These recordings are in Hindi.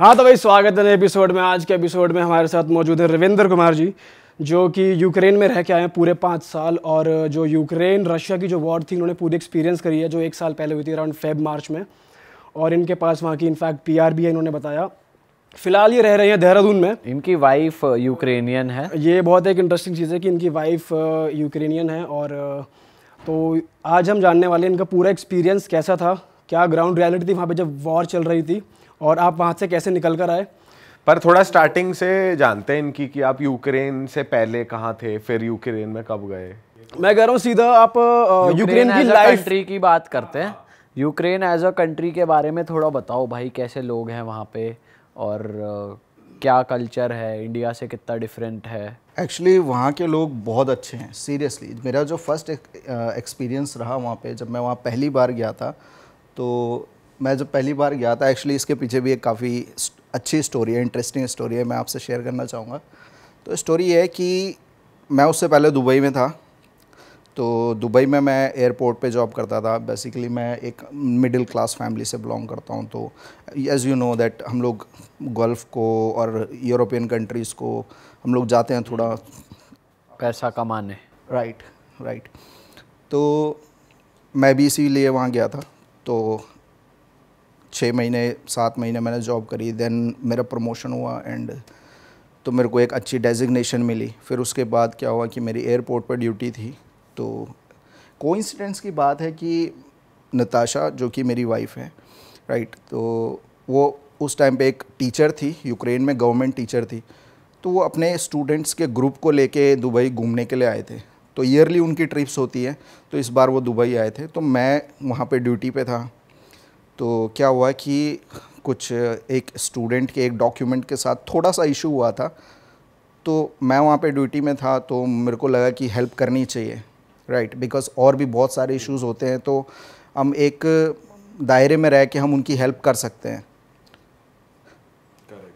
हाँ तो भाई स्वागत है एपिसोड में आज के एपिसोड में हमारे साथ मौजूद है रविंद्र कुमार जी जो कि यूक्रेन में रह के आए हैं पूरे पाँच साल और जो यूक्रेन रशिया की जो वॉर थी उन्होंने पूरी एक्सपीरियंस करी है जो एक साल पहले हुई थी अराउंड फेब मार्च में और इनके पास वहाँ की इनफैक्ट पी आर भी है इन्होंने बताया फिलहाल ये रह रहे हैं देहरादून में इनकी वाइफ यूक्रेनियन uh, है ये बहुत एक इंटरेस्टिंग चीज़ है कि इनकी वाइफ यूक्रेनियन uh, है और uh, तो आज हम जानने वाले इनका पूरा एक्सपीरियंस कैसा था क्या ग्राउंड रियलिटी थी वहाँ पर जब वॉर चल रही थी और आप वहाँ से कैसे निकल कर आए पर थोड़ा स्टार्टिंग से जानते हैं इनकी कि आप यूक्रेन से पहले कहाँ थे फिर यूक्रेन में कब गए मैं कह रहा हूँ सीधा आप यूक्रेन की लाइफ कंट्री की बात करते हैं यूक्रेन एज अ कंट्री के बारे में थोड़ा बताओ भाई कैसे लोग हैं वहाँ पे और क्या कल्चर है इंडिया से कितना डिफरेंट है एक्चुअली वहाँ के लोग बहुत अच्छे हैं सीरियसली मेरा जो फर्स्ट एक्सपीरियंस रहा वहाँ पे जब मैं वहाँ पहली बार गया था तो मैं जब पहली बार गया था एक्चुअली इसके पीछे भी एक काफ़ी अच्छी स्टोरी है इंटरेस्टिंग स्टोरी है मैं आपसे शेयर करना चाहूँगा तो स्टोरी है कि मैं उससे पहले दुबई में था तो दुबई में मैं एयरपोर्ट पे जॉब करता था बेसिकली मैं एक मिडिल क्लास फैमिली से बिलोंग करता हूँ तो एज़ यू नो दैट हम लोग गल्फ़ को और यूरोपियन कंट्रीज़ को हम लोग जाते हैं थोड़ा पैसा कमाने राइट राइट तो मैं भी इसीलिए वहाँ गया था तो छः महीने सात महीने मैंने जॉब करी देन मेरा प्रमोशन हुआ एंड तो मेरे को एक अच्छी डेजिग्नेशन मिली फिर उसके बाद क्या हुआ कि मेरी एयरपोर्ट पर ड्यूटी थी तो कोइंसिडेंस की बात है कि नताशा जो कि मेरी वाइफ है राइट तो वो उस टाइम पे एक टीचर थी यूक्रेन में गवर्नमेंट टीचर थी तो वो अपने स्टूडेंट्स के ग्रुप को लेके दुबई घूमने के लिए आए थे तो ईयरली उनकी ट्रिप्स होती है तो इस बार वो दुबई आए थे तो मैं वहाँ पे ड्यूटी पे था तो क्या हुआ कि कुछ एक स्टूडेंट के एक डॉक्यूमेंट के साथ थोड़ा सा इशू हुआ था तो मैं वहाँ पे ड्यूटी में था तो मेरे को लगा कि हेल्प करनी चाहिए राइट right, बिकॉज और भी बहुत सारे इश्यूज़ होते हैं तो हम एक दायरे में रह के हम उनकी हेल्प कर सकते हैं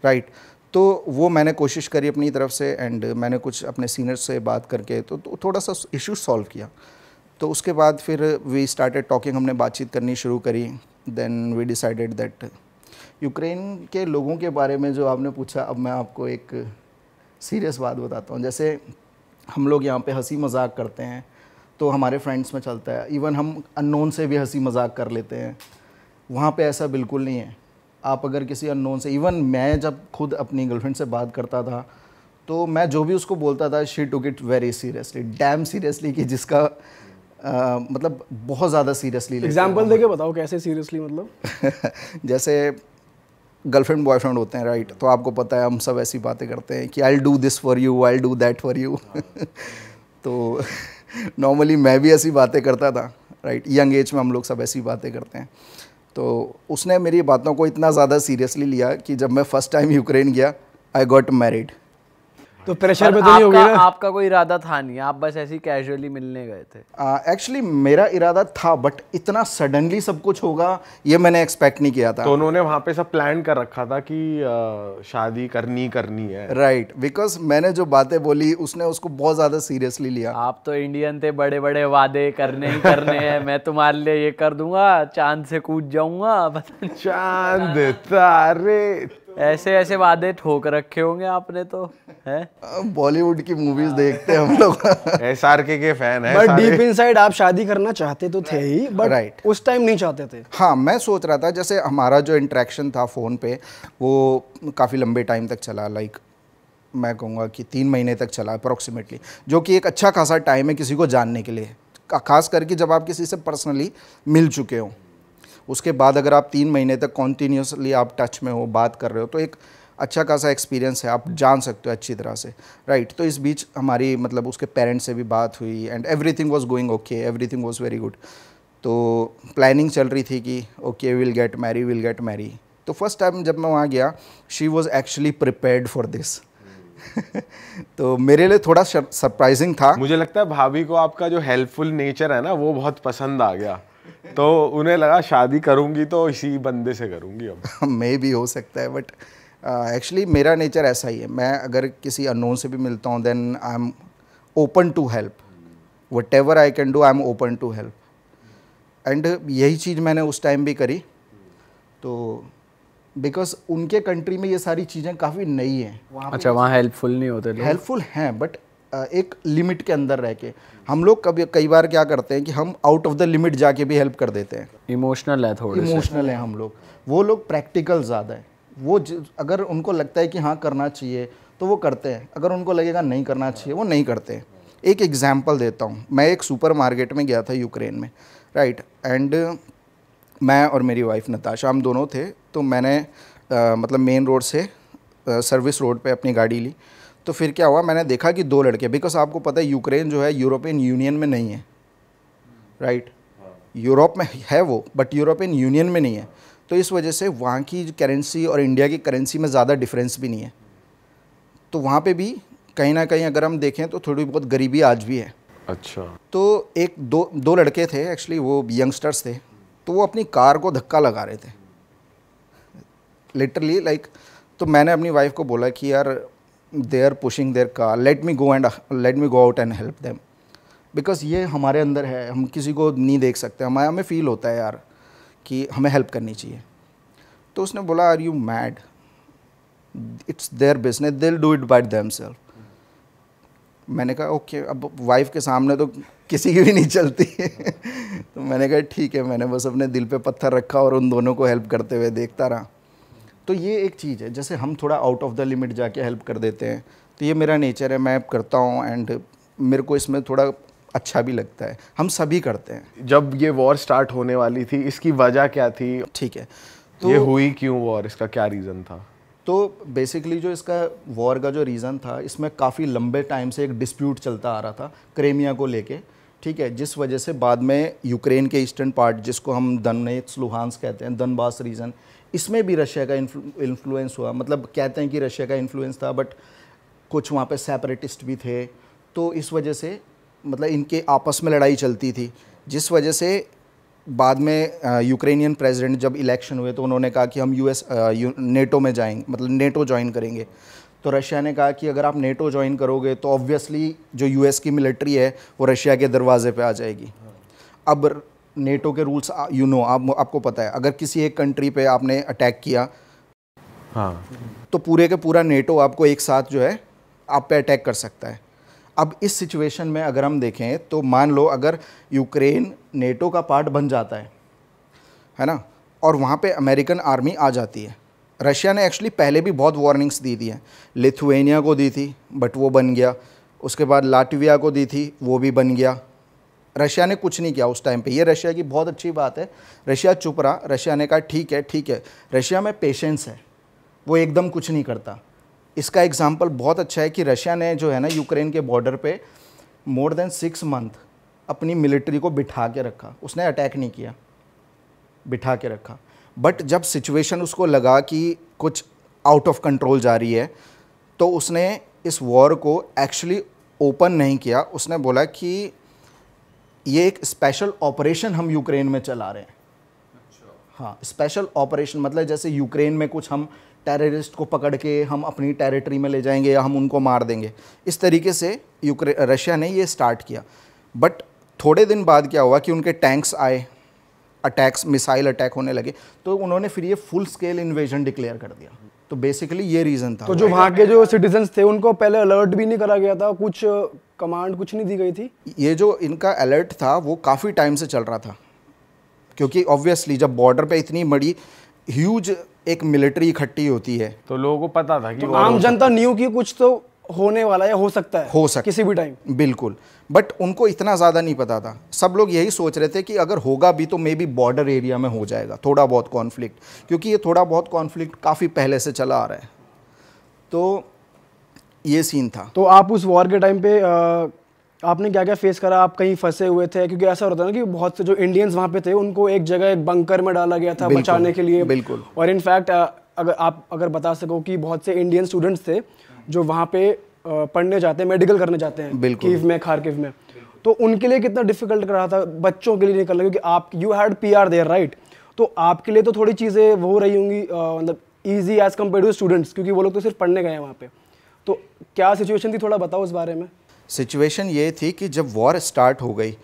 राइट right. तो वो मैंने कोशिश करी अपनी तरफ से एंड मैंने कुछ अपने सीनियर से बात करके तो, तो थोड़ा सा इशू सॉल्व किया तो उसके बाद फिर वी स्टार्टेड टॉकिंग हमने बातचीत करनी शुरू करी then we decided that Ukraine के लोगों के बारे में जो आपने पूछा अब मैं आपको एक सीरियस बात बताता हूँ जैसे हम लोग यहाँ पे हंसी मजाक करते हैं तो हमारे फ्रेंड्स में चलता है इवन हम अननोन से भी हंसी मजाक कर लेते हैं वहाँ पे ऐसा बिल्कुल नहीं है आप अगर किसी अननोन से इवन मैं जब खुद अपनी गर्लफ्रेंड से बात करता था तो मैं जो भी उसको बोलता था she took it very seriously damn seriously कि जिसका आ, मतलब बहुत ज़्यादा सीरियसली एग्जाम्पल देखे बताओ कैसे सीरियसली मतलब जैसे गर्लफ्रेंड बॉयफ्रेंड होते हैं राइट तो आपको पता है हम सब ऐसी बातें करते हैं कि I do this for you I do that for you तो नॉर्मली मैं भी ऐसी बातें करता था राइट यंग एज में हम लोग सब ऐसी बातें करते हैं तो उसने मेरी बातों को इतना ज़्यादा सीरियसली लिया कि जब मैं फ़र्स्ट टाइम यूक्रेन गया आई गॉट मैरिड तो प्रेशर में तो नहीं होगी ना आपका कोई इरादा था नहीं आप बस ऐसे कैजुअली मिलने गए थे एक्चुअली uh, मेरा इरादा था बट इतना सडनली सब कुछ होगा ये मैंने एक्सपेक्ट नहीं किया था तो उन्होंने वहाँ पे सब प्लान कर रखा था कि uh, शादी करनी करनी है राइट right, बिकॉज मैंने जो बातें बोली उसने उसको बहुत ज़्यादा सीरियसली लिया आप तो इंडियन थे बड़े बड़े वादे करने ही करने हैं मैं तुम्हारे लिए ये कर दूंगा चांद से कूद जाऊंगा चांद तारे ऐसे ऐसे वादे ठोक रखे होंगे आपने तो हैं बॉलीवुड की मूवीज देखते हैं हम लोग एस के के फैन है बट डीप इनसाइड आप शादी करना चाहते तो थे ही बट right. उस टाइम नहीं चाहते थे हाँ मैं सोच रहा था जैसे हमारा जो इंट्रैक्शन था फ़ोन पे वो काफ़ी लंबे टाइम तक चला लाइक मैं कहूँगा कि तीन महीने तक चला अप्रोक्सीमेटली जो कि एक अच्छा खासा टाइम है किसी को जानने के लिए खास करके जब आप किसी से पर्सनली मिल चुके हों उसके बाद अगर आप तीन महीने तक कॉन्टीन्यूसली आप टच में हो बात कर रहे हो तो एक अच्छा खासा एक्सपीरियंस है आप जान सकते हो अच्छी तरह से राइट right, तो इस बीच हमारी मतलब उसके पेरेंट्स से भी बात हुई and everything was going okay everything was very good तो प्लानिंग चल रही थी कि okay will get marry will get marry तो फर्स्ट टाइम जब मैं वहाँ गया she was actually prepared for this तो मेरे लिए थोड़ा सरप्राइजिंग था मुझे लगता है भाभी को आपका जो हेल्पफुल नेचर है ना वो बहुत पसंद आ गया तो उन्हें लगा शादी करूंगी तो इसी बंदे से करूंगी अब मैं भी हो सकता है बट एक्चुअली uh, मेरा नेचर ऐसा ही है मैं अगर किसी अननोन से भी मिलता हूँ then I am open to help whatever I can do I am open to help and यही चीज़ मैंने उस टाइम भी करी तो बिकॉज उनके कंट्री में ये सारी चीज़ें काफ़ी नई हैं अच्छा वहाँ हेल्पफुल नहीं होते हेल्पफुल हैं बट एक लिमिट के अंदर रह के हम लोग कभी कई बार क्या करते हैं कि हम आउट ऑफ द लिमिट जाके भी हेल्प कर देते हैं इमोशनल है थोड़े इमोशनल है हम लोग वो लोग प्रैक्टिकल ज़्यादा है वो अगर उनको लगता है कि हाँ करना चाहिए तो वो करते हैं अगर उनको लगेगा नहीं करना चाहिए वो नहीं करते हैं एक एग्जाम्पल देता हूँ मैं एक सुपर मार्केट में गया था यूक्रेन में राइट एंड मैं और मेरी वाइफ नताशा हम दोनों थे तो मैंने आ, मतलब मेन रोड से सर्विस रोड पे अपनी गाड़ी ली तो फिर क्या हुआ मैंने देखा कि दो लड़के बिकॉज आपको पता है यूक्रेन जो है यूरोपियन यूनियन में नहीं है राइट हाँ। यूरोप में है वो बट यूरोपियन यूनियन में नहीं है तो इस वजह से वहाँ की करेंसी और इंडिया की करेंसी में ज़्यादा डिफरेंस भी नहीं है तो वहाँ पे भी कहीं ना कहीं अगर हम देखें तो थोड़ी बहुत गरीबी आज भी है अच्छा तो एक दो दो लड़के थे एक्चुअली वो यंगस्टर्स थे तो वो अपनी कार को धक्का लगा रहे थे लिटरली लाइक like, तो मैंने अपनी वाइफ को बोला कि यार they are pushing their car let me go and uh, let me go out and help them because ये हमारे अंदर है हम किसी को नहीं देख सकते हमारे हमें फ़ील होता है यार कि हमें हेल्प करनी चाहिए तो उसने बोला are you mad it's their business they'll do it by them self मैंने कहा ओके okay, अब वाइफ के सामने तो किसी की भी नहीं चलती तो मैंने कहा ठीक है मैंने बस अपने दिल पे पत्थर रखा और उन दोनों को हेल्प करते हुए देखता रहा तो ये एक चीज़ है जैसे हम थोड़ा आउट ऑफ द लिमिट जाके हेल्प कर देते हैं तो ये मेरा नेचर है मैं करता हूँ एंड मेरे को इसमें थोड़ा अच्छा भी लगता है हम सभी करते हैं जब ये वॉर स्टार्ट होने वाली थी इसकी वजह क्या थी ठीक है तो ये हुई क्यों वॉर इसका क्या रीज़न था तो बेसिकली जो इसका वॉर का जो रीज़न था इसमें काफ़ी लंबे टाइम से एक डिस्प्यूट चलता आ रहा था क्रेमिया को लेके ठीक है जिस वजह से बाद में यूक्रेन के ईस्टर्न पार्ट जिसको हम दन लुहानस कहते हैं दनबास रीजन इसमें भी रशिया का इन्फ्लुएंस हुआ मतलब कहते हैं कि रशिया का इन्फ्लुएंस था बट कुछ वहाँ पे सेपरेटिस्ट भी थे तो इस वजह से मतलब इनके आपस में लड़ाई चलती थी जिस वजह से बाद में यूक्रेनियन प्रेसिडेंट जब इलेक्शन हुए तो उन्होंने कहा कि हम यूएस नेटो में जाएंगे मतलब नेटो ज्वाइन करेंगे तो रशिया ने कहा कि अगर आप नेटो ज्वाइन करोगे तो ऑब्वियसली जो यूएस की मिलिट्री है वो रशिया के दरवाजे पे आ जाएगी अब नेटो के रूल्स यू नो आप आपको पता है अगर किसी एक कंट्री पे आपने अटैक किया हाँ तो पूरे के पूरा नेटो आपको एक साथ जो है आप पे अटैक कर सकता है अब इस सिचुएशन में अगर हम देखें तो मान लो अगर यूक्रेन नेटो का पार्ट बन जाता है है ना और वहाँ पे अमेरिकन आर्मी आ जाती है रशिया ने एक्चुअली पहले भी बहुत वार्निंग्स दी दी हैं लिथुएनिया को दी थी बट वो बन गया उसके बाद लाटविया को दी थी वो भी बन गया रशिया ने कुछ नहीं किया उस टाइम पे ये रशिया की बहुत अच्छी बात है रशिया चुप रहा रशिया ने कहा ठीक है ठीक है रशिया में पेशेंस है वो एकदम कुछ नहीं करता इसका एग्जाम्पल बहुत अच्छा है कि रशिया ने जो है ना यूक्रेन के बॉर्डर पे मोर देन सिक्स मंथ अपनी मिलिट्री को बिठा के रखा उसने अटैक नहीं किया बिठा के रखा बट जब सिचुएशन उसको लगा कि कुछ आउट ऑफ कंट्रोल जा रही है तो उसने इस वॉर को एक्चुअली ओपन नहीं किया उसने बोला कि ये एक स्पेशल ऑपरेशन हम यूक्रेन में चला रहे हैं अच्छा। हाँ स्पेशल ऑपरेशन मतलब जैसे यूक्रेन में कुछ हम टेररिस्ट को पकड़ के हम अपनी टेरिटरी में ले जाएंगे या हम उनको मार देंगे इस तरीके से यूक्रेन रशिया ने ये स्टार्ट किया बट थोड़े दिन बाद क्या हुआ कि उनके टैंक्स आए अटैक्स मिसाइल अटैक होने लगे तो उन्होंने फिर ये फुल स्केल इन्वेजन डिक्लेयर कर दिया तो बेसिकली ये रीज़न था तो जो वहाँ के जो सिटीजन्स थे उनको पहले अलर्ट भी नहीं करा गया था कुछ कमांड कुछ नहीं दी गई थी ये जो इनका अलर्ट था वो काफ़ी टाइम से चल रहा था क्योंकि ऑब्वियसली जब बॉर्डर पे इतनी बड़ी ह्यूज एक मिलिट्री इकट्ठी होती है तो लोगों को पता था कि तो आम जनता न्यू की कुछ तो होने वाला है हो सकता है हो सकता किसी भी टाइम बिल्कुल बट उनको इतना ज़्यादा नहीं पता था सब लोग यही सोच रहे थे कि अगर होगा भी तो मे बी बॉर्डर एरिया में हो जाएगा थोड़ा बहुत कॉन्फ्लिक्ट क्योंकि ये थोड़ा बहुत कॉन्फ्लिक्ट काफ़ी पहले से चला आ रहा है तो ये सीन था तो आप उस वॉर के टाइम पे आ, आपने क्या क्या फेस करा आप कहीं फंसे हुए थे क्योंकि ऐसा होता है ना कि बहुत से जो इंडियंस वहाँ पे थे उनको एक जगह एक बंकर में डाला गया था बचाने के लिए बिल्कुल और इनफैक्ट अगर आप अगर बता सको कि बहुत से इंडियन स्टूडेंट्स थे जो वहाँ पे पढ़ने जाते हैं मेडिकल करने जाते हैं कीव में खारकिव में तो उनके लिए कितना डिफिकल्ट कर रहा था बच्चों के लिए निकलना क्योंकि आप you had P R there right तो आपके लिए तो थोड़ी चीज़ें वो रही होंगी मतलब easy as compare to students क्योंकि वो लोग तो सिर्फ पढ़ने गए हैं वहाँ पर तो क्या सिचुएशन थी थोड़ा बताओ उस बारे में सिचुएशन ये थी कि जब वॉर स्टार्ट हो गई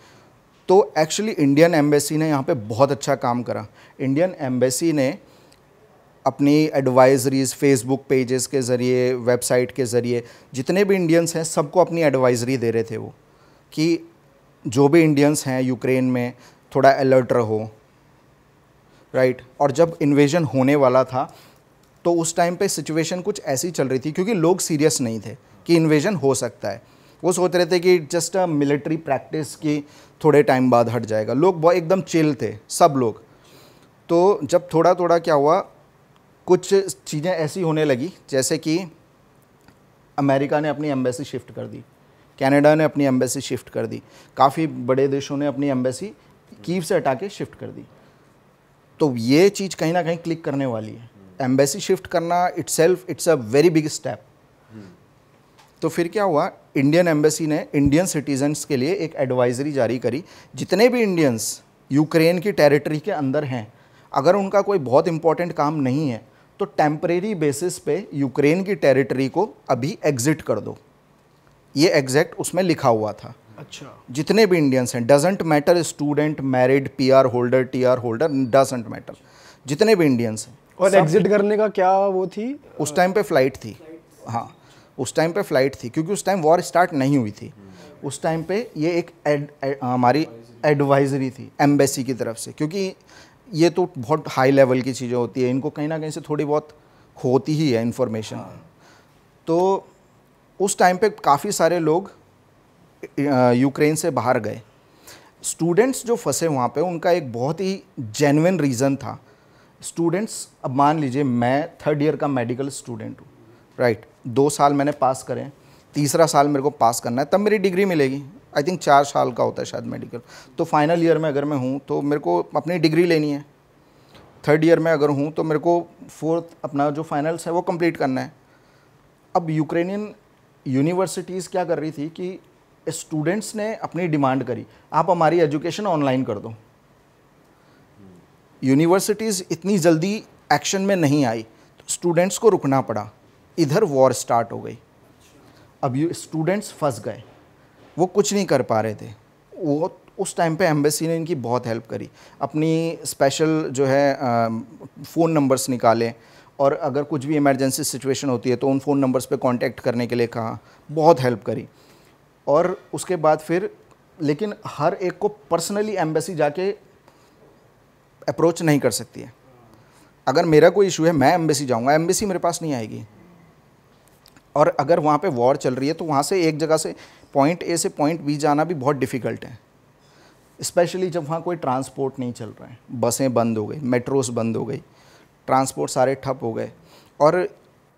तो एक्चुअली इंडियन एम्बेसी ने यहाँ पे बहुत अच्छा काम करा इंडियन एम्बेसी ने अपनी एडवाइजरीज फेसबुक पेजेस के ज़रिए वेबसाइट के ज़रिए जितने भी इंडियंस हैं सबको अपनी एडवाइजरी दे रहे थे वो कि जो भी इंडियंस हैं यूक्रेन में थोड़ा अलर्ट रहो राइट right? और जब इन्वेजन होने वाला था तो उस टाइम पे सिचुएशन कुछ ऐसी चल रही थी क्योंकि लोग सीरियस नहीं थे कि इन्वेजन हो सकता है वो सोच रहे थे कि जस्ट अ मिलिट्री प्रैक्टिस की थोड़े टाइम बाद हट जाएगा लोग बहुत एकदम चिल थे सब लोग तो जब थोड़ा थोड़ा क्या हुआ कुछ चीज़ें ऐसी होने लगी जैसे कि अमेरिका ने अपनी एम्बेसी शिफ्ट कर दी कनाडा ने अपनी एम्बेसी शिफ्ट कर दी काफ़ी बड़े देशों ने अपनी एम्बेसी कीव से हटा के शिफ्ट कर दी तो ये चीज़ कहीं ना कहीं क्लिक करने वाली है एम्बेसी शिफ्ट करना itself it's a very big step तो फिर क्या हुआ इंडियन एम्बेसी ने इंडियन सिटीजन्स के लिए एक एडवाइजरी जारी करी जितने भी इंडियंस यूक्रेन की टेरिटरी के अंदर हैं अगर उनका कोई बहुत इंपॉर्टेंट काम नहीं है तो टेम्परेरी बेसिस पे यूक्रेन की टेरिटरी को अभी एग्ज़िट कर दो ये एग्जैक्ट उसमें लिखा हुआ था अच्छा जितने भी इंडियंस हैं doesn't matter student married P holder T holder doesn't matter जितने भी इंडियंस हैं और एग्जिट करने का क्या वो थी उस टाइम पे फ्लाइट थी हाँ उस टाइम पे फ्लाइट थी क्योंकि उस टाइम वॉर स्टार्ट नहीं हुई थी उस टाइम पे ये एक हमारी एडवाइजरी थी एम्बेसी की तरफ से क्योंकि ये तो बहुत हाई लेवल की चीज़ें होती है इनको कहीं ना कहीं से थोड़ी बहुत होती ही है इन्फॉर्मेशन हाँ। तो उस टाइम पे काफ़ी सारे लोग यूक्रेन से बाहर गए स्टूडेंट्स जो फंसे वहाँ पे उनका एक बहुत ही जेनविन रीज़न था स्टूडेंट्स अब मान लीजिए मैं थर्ड ईयर का मेडिकल स्टूडेंट हूँ राइट दो साल मैंने पास करें तीसरा साल मेरे को पास करना है तब मेरी डिग्री मिलेगी आई थिंक चार साल का होता है शायद मेडिकल तो फाइनल ईयर में अगर मैं हूँ तो मेरे को अपनी डिग्री लेनी है थर्ड ईयर में अगर हूँ तो मेरे को फोर्थ अपना जो फाइनल्स है वो कंप्लीट करना है अब यूक्रेनियन यूनिवर्सिटीज़ क्या कर रही थी कि स्टूडेंट्स ने अपनी डिमांड करी आप हमारी एजुकेशन ऑनलाइन कर दो यूनिवर्सिटीज़ इतनी जल्दी एक्शन में नहीं आई तो स्टूडेंट्स को रुकना पड़ा इधर वॉर स्टार्ट हो गई अब यू स्टूडेंट्स फंस गए वो कुछ नहीं कर पा रहे थे वो उस टाइम पे एम्बेसी ने इनकी बहुत हेल्प करी अपनी स्पेशल जो है फ़ोन नंबर्स निकाले और अगर कुछ भी इमरजेंसी सिचुएशन होती है तो उन फ़ोन नंबर्स पे कांटेक्ट करने के लिए कहा बहुत हेल्प करी और उसके बाद फिर लेकिन हर एक को पर्सनली एम्बेसी जाके अप्रोच नहीं कर सकती है अगर मेरा कोई इशू है मैं एम्बेसी जाऊँगा एम्बेसी मेरे पास नहीं आएगी और अगर वहाँ पे वॉर चल रही है तो वहाँ से एक जगह से पॉइंट ए से पॉइंट बी जाना भी बहुत डिफ़िकल्ट है स्पेशली जब वहाँ कोई ट्रांसपोर्ट नहीं चल रहा है बसें बंद हो गई मेट्रोस बंद हो गई ट्रांसपोर्ट सारे ठप हो गए और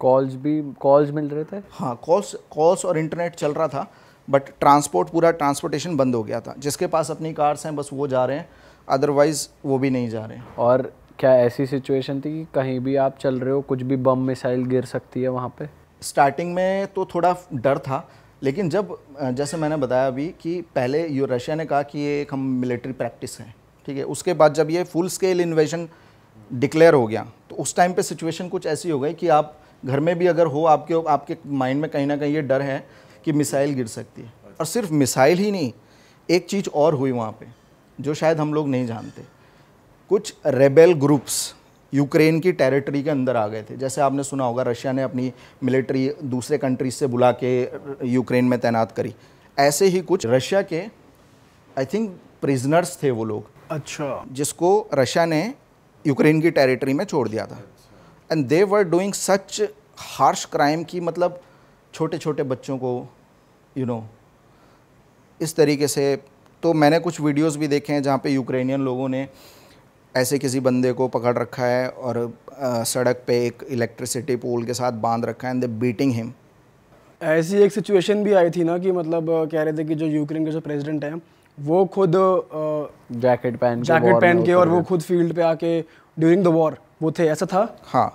कॉल्स भी कॉल्स मिल रहे थे हाँ कॉल्स कॉल्स और इंटरनेट चल रहा था बट ट्रांसपोर्ट पूरा ट्रांसपोर्टेशन बंद हो गया था जिसके पास अपनी कार्स हैं बस वो जा रहे हैं अदरवाइज वो भी नहीं जा रहे और क्या ऐसी सिचुएशन थी कि कहीं भी आप चल रहे हो कुछ भी बम मिसाइल गिर सकती है वहाँ पे स्टार्टिंग में तो थोड़ा डर था लेकिन जब जैसे मैंने बताया अभी कि पहले यू रशिया ने कहा कि ये एक हम मिलिट्री प्रैक्टिस है ठीक है उसके बाद जब ये फुल स्केल इन्वेजन डिक्लेयर हो गया तो उस टाइम पे सिचुएशन कुछ ऐसी हो गई कि आप घर में भी अगर हो आपके आपके माइंड में कहीं ना कहीं ये डर है कि मिसाइल गिर सकती है और सिर्फ मिसाइल ही नहीं एक चीज़ और हुई वहाँ पर जो शायद हम लोग नहीं जानते कुछ रेबेल ग्रुप्स यूक्रेन की टेरिटरी के अंदर आ गए थे जैसे आपने सुना होगा रशिया ने अपनी मिलिट्री दूसरे कंट्रीज से बुला के यूक्रेन में तैनात करी ऐसे ही कुछ रशिया के आई थिंक प्रिजनर्स थे वो लोग अच्छा जिसको रशिया ने यूक्रेन की टेरिटरी में छोड़ दिया था and they were doing such harsh crime की मतलब छोटे छोटे बच्चों को यू you नो know, इस तरीके से तो मैंने कुछ वीडियोस भी देखे हैं जहाँ पे यूक्रेनियन लोगों ने ऐसे किसी बंदे को पकड़ रखा है और आ, सड़क पे एक इलेक्ट्रिसिटी पोल के साथ बांध रखा है एंड दे बीटिंग हिम ऐसी एक सिचुएशन भी आई थी ना कि मतलब कह रहे थे कि जो यूक्रेन के जो प्रेसिडेंट हैं वो खुद जैकेट पहन जैकेट पहन के और वो खुद फील्ड पे आके ड्यूरिंग द वॉर वो थे ऐसा था हाँ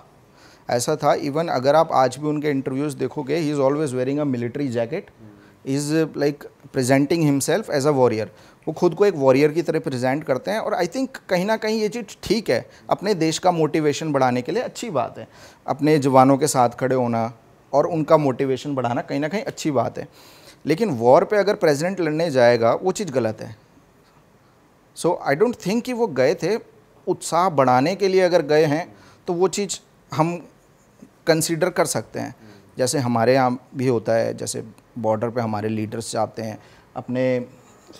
ऐसा था इवन अगर आप आज भी उनके इंटरव्यूज़ देखोगे he is always wearing a military jacket is like presenting himself as a warrior वो खुद को एक वॉरियर की तरह प्रेजेंट करते हैं और आई थिंक कहीं ना कहीं ये चीज़ ठीक है अपने देश का मोटिवेशन बढ़ाने के लिए अच्छी बात है अपने जवानों के साथ खड़े होना और उनका मोटिवेशन बढ़ाना कहीं ना कहीं अच्छी बात है लेकिन वॉर पे अगर प्रेसिडेंट लड़ने जाएगा वो चीज़ गलत है सो आई डोंट थिंक कि वो गए थे उत्साह बढ़ाने के लिए अगर गए हैं तो वो चीज़ हम कंसिडर कर सकते हैं जैसे हमारे यहाँ भी होता है जैसे बॉर्डर पे हमारे लीडर्स जाते हैं अपने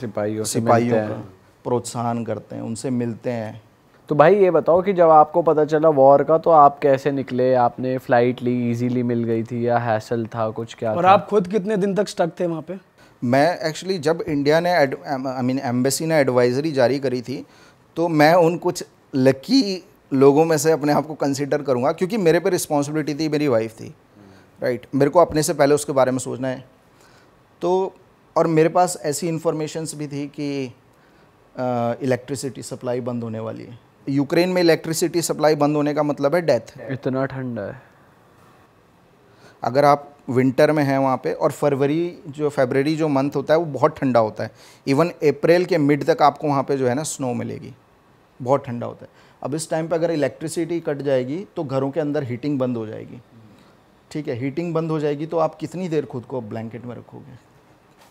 सिपाहियों सिपाहियों का प्रोत्साहन करते हैं उनसे मिलते हैं तो भाई ये बताओ कि जब आपको पता चला वॉर का तो आप कैसे निकले आपने फ़्लाइट ली इजीली मिल गई थी या हैसल था कुछ क्या और था? आप खुद कितने दिन तक स्टक थे वहाँ पे मैं एक्चुअली जब इंडिया ने आई मीन एम्बेसी ने एडवाइजरी जारी करी थी तो मैं उन कुछ लकी लोगों में से अपने आप को कंसिडर करूँगा क्योंकि मेरे पे रिस्पॉन्सिबिलिटी थी मेरी वाइफ थी राइट right. मेरे को अपने से पहले उसके बारे में सोचना है तो और मेरे पास ऐसी इन्फॉर्मेशंस भी थी कि इलेक्ट्रिसिटी सप्लाई बंद होने वाली है यूक्रेन में इलेक्ट्रिसिटी सप्लाई बंद होने का मतलब है डेथ इतना ठंडा है अगर आप विंटर में हैं वहाँ पे और फरवरी जो फेबररी जो मंथ होता है वो बहुत ठंडा होता है इवन अप्रैल के मिड तक आपको वहाँ पे जो है ना स्नो मिलेगी बहुत ठंडा होता है अब इस टाइम पे अगर इलेक्ट्रिसिटी कट जाएगी तो घरों के अंदर हीटिंग बंद हो जाएगी ठीक है हीटिंग बंद हो जाएगी तो आप कितनी देर खुद को ब्लैंकेट में रखोगे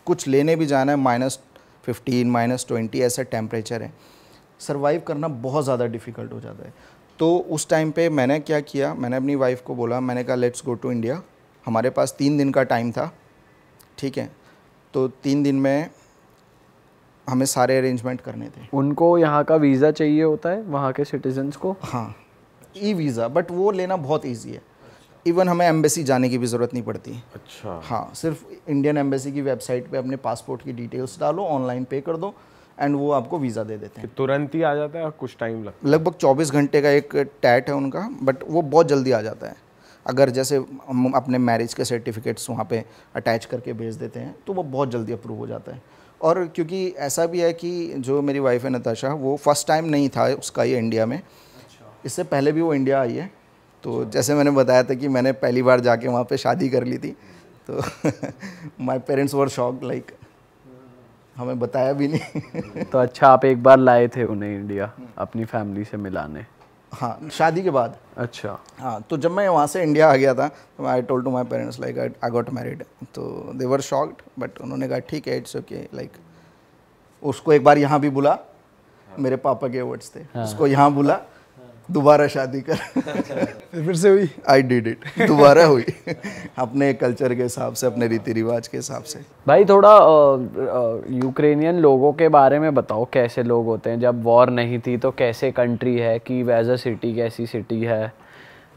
कुछ लेने भी जाना है माइनस फिफ्टीन माइनस ट्वेंटी ऐसा टेम्परेचर है सर्वाइव करना बहुत ज़्यादा डिफ़िकल्ट हो जाता है तो उस टाइम पे मैंने क्या किया मैंने अपनी वाइफ को बोला मैंने कहा लेट्स गो टू इंडिया हमारे पास तीन दिन का टाइम था ठीक है तो तीन दिन में हमें सारे अरेंजमेंट करने थे उनको यहाँ का वीज़ा चाहिए होता है वहाँ के सिटीजन्स को हाँ ई वीज़ा बट वो लेना बहुत ईजी है इवन हमें एम्बेसी जाने की भी ज़रूरत नहीं पड़ती अच्छा हाँ सिर्फ इंडियन एम्बेसी की वेबसाइट पे अपने पासपोर्ट की डिटेल्स डालो ऑनलाइन पे कर दो एंड वो आपको वीज़ा दे देते हैं तुरंत ही आ जाता है कुछ टाइम लगता लगभग चौबीस घंटे का एक टैट है उनका बट वो बहुत जल्दी आ जाता है अगर जैसे हम अपने मैरिज के सर्टिफिकेट्स वहाँ पे अटैच करके भेज देते हैं तो वो बहुत जल्दी अप्रूव हो जाता है और क्योंकि ऐसा भी है कि जो मेरी वाइफ है नताशा वो फर्स्ट टाइम नहीं था उसका ये इंडिया में अच्छा। इससे पहले भी वो इंडिया आई है तो जैसे मैंने बताया था कि मैंने पहली बार जाके वहाँ पे शादी कर ली थी तो my parents were shock like हमें बताया भी नहीं तो अच्छा आप एक बार लाए थे उन्हें इंडिया अपनी फैमिली से मिलाने हाँ शादी के बाद अच्छा हाँ तो जब मैं वहाँ से इंडिया आ गया था तो I told to my parents like I got married तो दे वर शॉक्ड बट उन्होंने कहा ठीक है इट्स ओके लाइक उसको एक बार यहाँ भी बुला मेरे पापा के वर्ड्स थे हाँ। उसको यहाँ बुला दोबारा शादी कर फिर से हुई आई डिड इट दोबारा हुई अपने कल्चर के हिसाब से अपने रीति रिवाज के हिसाब से भाई थोड़ा यूक्रेनियन लोगों के बारे में बताओ कैसे लोग होते हैं जब वॉर नहीं थी तो कैसे कंट्री है कि एज अ सिटी कैसी सिटी है